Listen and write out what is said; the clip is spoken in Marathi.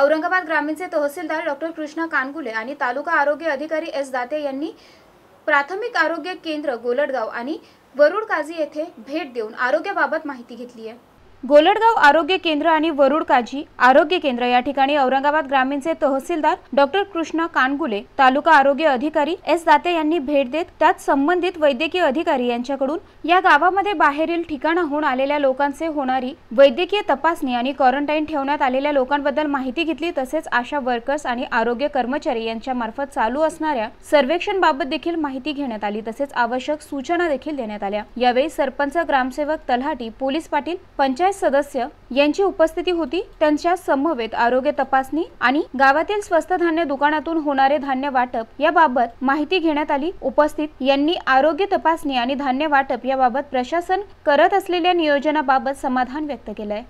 औरंगाबाद ग्रामीणचे तहसीलदार डॉक्टर कृष्णा कानगुले आणि तालुका आरोग्य अधिकारी एस दाते यांनी प्राथमिक आरोग्य केंद्र गोलडगाव आणि वरुड काझी येथे भेट देऊन आरोग्याबाबत माहिती घेतली आहे गोलडगाव आरोग्य केंद्र आणि वरुड काजी आरोग्य केंद्र या ठिकाणी औरंगाबाद ग्रामीणचे तहसीलदार डॉक्टर कृष्ण कानगुले तालुका आरोग्य अधिकारी एस दाते यांनी भेट देत त्यात संबंधित वैद्यकीय अधिकारी यांच्याकडून या गावामध्ये बाहेरील ठिकाणाहून आलेल्या लोकांचे होणारी वैद्यकीय तपासणी आणि क्वारंटाईन ठेवण्यात आलेल्या लोकांबद्दल माहिती घेतली तसेच आशा वर्कर्स आणि आरोग्य कर्मचारी यांच्या मार्फत चालू असणाऱ्या सर्वेक्षण बाबत देखील माहिती घेण्यात आली तसेच आवश्यक सूचना देखील देण्यात आल्या यावेळी सरपंच ग्रामसेवक तलहाटी पोलीस पाटील पंचायत पंचायत सदस्य यांची उपस्थिती होती त्यांच्या समवेत आरोग्य तपासणी आणि गावातील स्वस्त धान्य दुकानातून होणारे धान्य वाटप याबाबत माहिती घेण्यात आली उपस्थित यांनी आरोग्य तपासणी आणि धान्य वाटप याबाबत प्रशासन करत असलेल्या नियोजनाबाबत समाधान व्यक्त केलंय